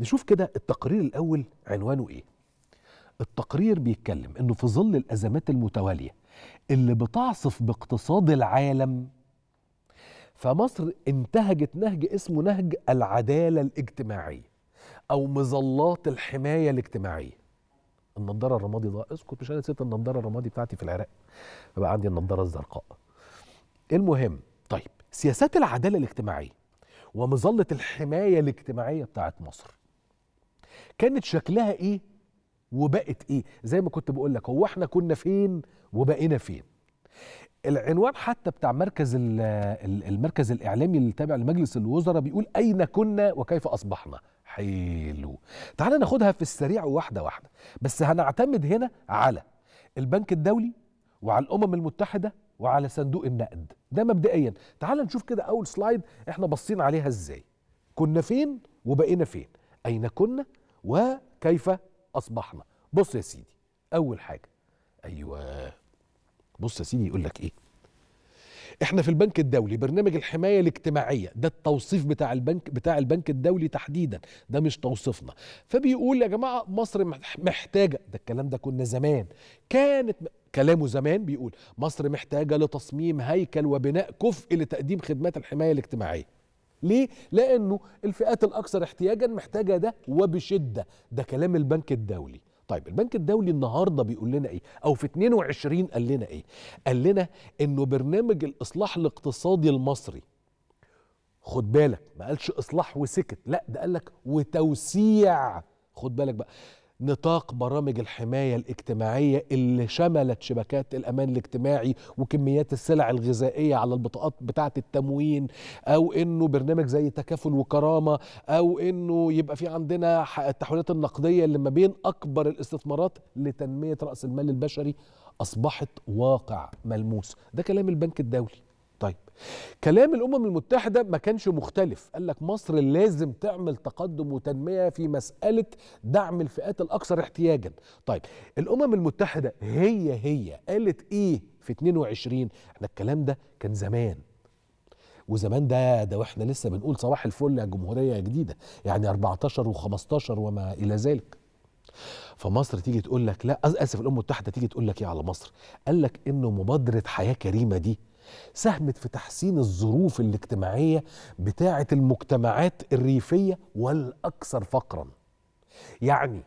نشوف كده التقرير الأول عنوانه إيه التقرير بيتكلم إنه في ظل الأزمات المتوالية اللي بتعصف باقتصاد العالم فمصر انتهجت نهج اسمه نهج العدالة الاجتماعية أو مظلات الحماية الاجتماعية النضاره الرمادي ده اذكر مش انا نسيت النضاره الرمادي بتاعتي في العراق بقى عندي النضاره الزرقاء المهم طيب سياسات العداله الاجتماعيه ومظله الحمايه الاجتماعيه بتاعت مصر كانت شكلها ايه وبقت ايه زي ما كنت بقول لك هو احنا كنا فين وبقينا فين العنوان حتى بتاع مركز المركز الاعلامي اللي تابع لمجلس الوزراء بيقول اين كنا وكيف اصبحنا حلو تعال ناخدها في السريع واحده واحده بس هنعتمد هنا على البنك الدولي وعلى الامم المتحده وعلى صندوق النقد ده مبدئيا تعال نشوف كده اول سلايد احنا باصين عليها ازاي كنا فين وبقينا فين اين كنا وكيف أصبحنا بص يا سيدي أول حاجة أيوه بص يا سيدي يقول لك إيه احنا في البنك الدولي برنامج الحمايه الاجتماعيه ده التوصيف بتاع البنك بتاع البنك الدولي تحديدا ده مش توصيفنا فبيقول يا جماعه مصر محتاجه ده الكلام ده كنا زمان كانت كلامه زمان بيقول مصر محتاجه لتصميم هيكل وبناء كفء لتقديم خدمات الحمايه الاجتماعيه ليه؟ لأنه الفئات الأكثر احتياجا محتاجة ده وبشدة ده كلام البنك الدولي طيب البنك الدولي النهارده بيقول لنا ايه او في 22 قال لنا ايه قال لنا انه برنامج الاصلاح الاقتصادي المصري خد بالك ما قالش اصلاح وسكت لا ده قال لك وتوسيع خد بالك بقى نطاق برامج الحماية الاجتماعية اللي شملت شبكات الأمان الاجتماعي وكميات السلع الغذائية على البطاقات بتاعة التموين أو إنه برنامج زي تكافل وكرامة أو إنه يبقى في عندنا التحويلات النقدية اللي ما بين أكبر الاستثمارات لتنمية رأس المال البشري أصبحت واقع ملموس ده كلام البنك الدولي طيب كلام الامم المتحده ما كانش مختلف قال لك مصر لازم تعمل تقدم وتنميه في مساله دعم الفئات الاكثر احتياجا طيب الامم المتحده هي هي قالت ايه في 22 احنا الكلام ده كان زمان وزمان ده ده واحنا لسه بنقول صباح الفل يا جمهوريه جديده يعني 14 و15 وما الى ذلك فمصر تيجي تقول لك لا اسف الامم المتحده تيجي تقول لك ايه على مصر قال لك انه مبادره حياه كريمه دي ساهمت في تحسين الظروف الاجتماعية بتاعة المجتمعات الريفية والأكثر فقرا يعني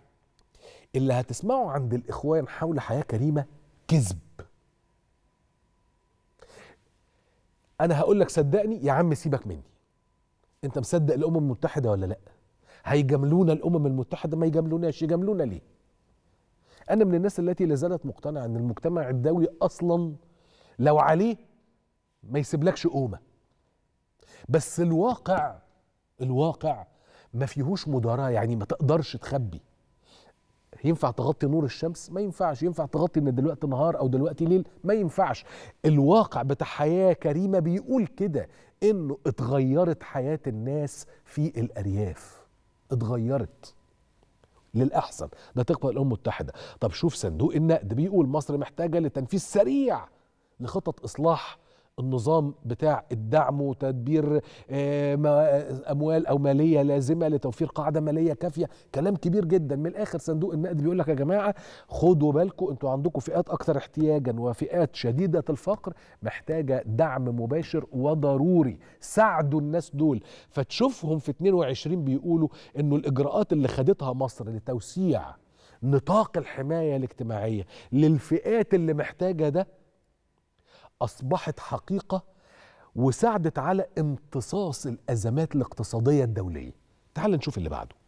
اللي هتسمعه عند الإخوان حول حياة كريمة كذب أنا هقول لك صدقني يا عم سيبك مني أنت مصدق الأمم المتحدة ولا لأ هيجاملونا الأمم المتحدة ما يجاملوناش يجاملونا ليه أنا من الناس التي لا زالت مقتنعة أن المجتمع الدولي أصلا لو عليه ما يسيبلكش قومه بس الواقع الواقع ما فيهوش مداراه يعني ما تقدرش تخبي ينفع تغطي نور الشمس ما ينفعش ينفع تغطي ان دلوقتي نهار او دلوقتي ليل ما ينفعش الواقع بتاع حياه كريمه بيقول كده انه اتغيرت حياه الناس في الارياف اتغيرت للاحسن ده تقوى الامم المتحده طب شوف صندوق النقد بيقول مصر محتاجه لتنفيذ سريع لخطط اصلاح النظام بتاع الدعم وتدبير آه، اموال او ماليه لازمه لتوفير قاعده ماليه كافيه كلام كبير جدا من الاخر صندوق النقد بيقول لك يا جماعه خدوا بالكم انتوا عندكم فئات اكثر احتياجا وفئات شديده الفقر محتاجه دعم مباشر وضروري ساعدوا الناس دول فتشوفهم في 22 بيقولوا انه الاجراءات اللي خدتها مصر لتوسيع نطاق الحمايه الاجتماعيه للفئات اللي محتاجه ده أصبحت حقيقة وساعدت على امتصاص الأزمات الاقتصادية الدولية تعال نشوف اللي بعده